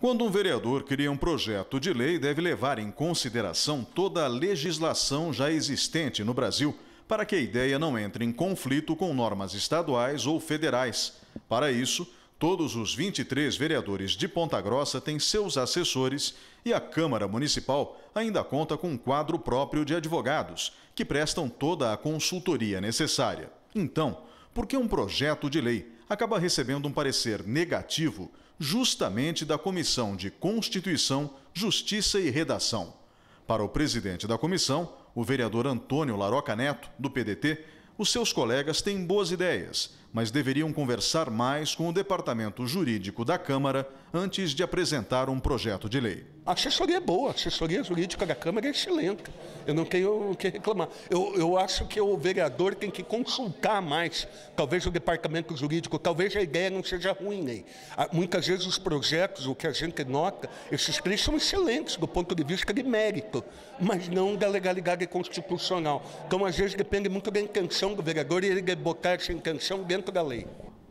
Quando um vereador cria um projeto de lei, deve levar em consideração toda a legislação já existente no Brasil para que a ideia não entre em conflito com normas estaduais ou federais. Para isso, todos os 23 vereadores de Ponta Grossa têm seus assessores e a Câmara Municipal ainda conta com um quadro próprio de advogados, que prestam toda a consultoria necessária. Então, porque um projeto de lei acaba recebendo um parecer negativo justamente da Comissão de Constituição, Justiça e Redação. Para o presidente da comissão, o vereador Antônio Laroca Neto, do PDT, os seus colegas têm boas ideias, mas deveriam conversar mais com o departamento jurídico da Câmara antes de apresentar um projeto de lei. A assessoria é boa, a assessoria jurídica da Câmara é excelente. Eu não tenho o que reclamar. Eu, eu acho que o vereador tem que consultar mais, talvez o departamento jurídico, talvez a ideia não seja ruim. Né? Muitas vezes os projetos, o que a gente nota, esses três são excelentes do ponto de vista de mérito, mas não da legalidade constitucional. Então, às vezes, depende muito da intenção do vereador e ele botar essa intenção dentro dentro da lei.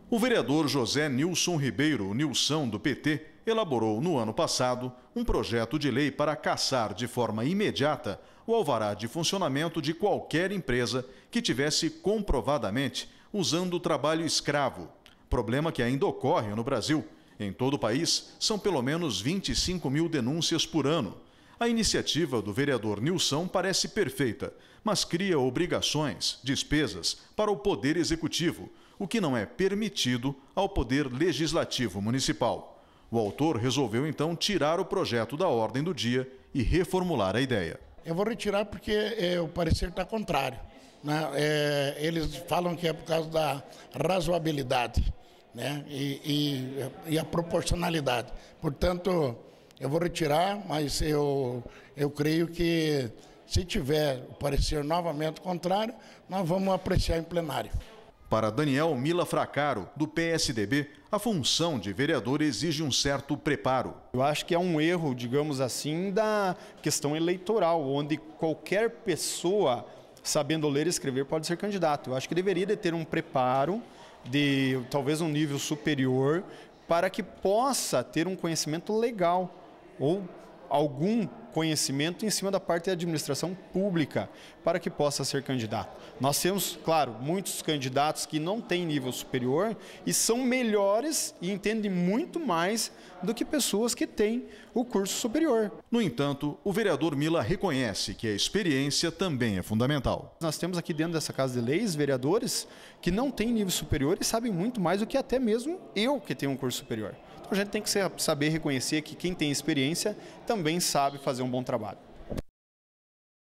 O vereador José Nilson Ribeiro, Nilson do PT, elaborou no ano passado um projeto de lei para caçar de forma imediata o alvará de funcionamento de qualquer empresa que tivesse comprovadamente usando o trabalho escravo, problema que ainda ocorre no Brasil. Em todo o país, são pelo menos 25 mil denúncias por ano. A iniciativa do vereador Nilson parece perfeita, mas cria obrigações, despesas para o Poder Executivo, o que não é permitido ao Poder Legislativo Municipal. O autor resolveu então tirar o projeto da ordem do dia e reformular a ideia. Eu vou retirar porque é, o parecer está contrário. Né? É, eles falam que é por causa da razoabilidade né? e, e, e a proporcionalidade. Portanto, eu vou retirar, mas eu, eu creio que se tiver o parecer novamente contrário, nós vamos apreciar em plenário. Para Daniel Mila Fracaro, do PSDB, a função de vereador exige um certo preparo. Eu acho que é um erro, digamos assim, da questão eleitoral, onde qualquer pessoa, sabendo ler e escrever, pode ser candidato. Eu acho que deveria ter um preparo de talvez um nível superior para que possa ter um conhecimento legal ou algum conhecimento em cima da parte da administração pública para que possa ser candidato. Nós temos, claro, muitos candidatos que não têm nível superior e são melhores e entendem muito mais do que pessoas que têm o curso superior. No entanto, o vereador Mila reconhece que a experiência também é fundamental. Nós temos aqui dentro dessa Casa de Leis vereadores que não têm nível superior e sabem muito mais do que até mesmo eu que tenho um curso superior a projeto tem que saber reconhecer que quem tem experiência também sabe fazer um bom trabalho.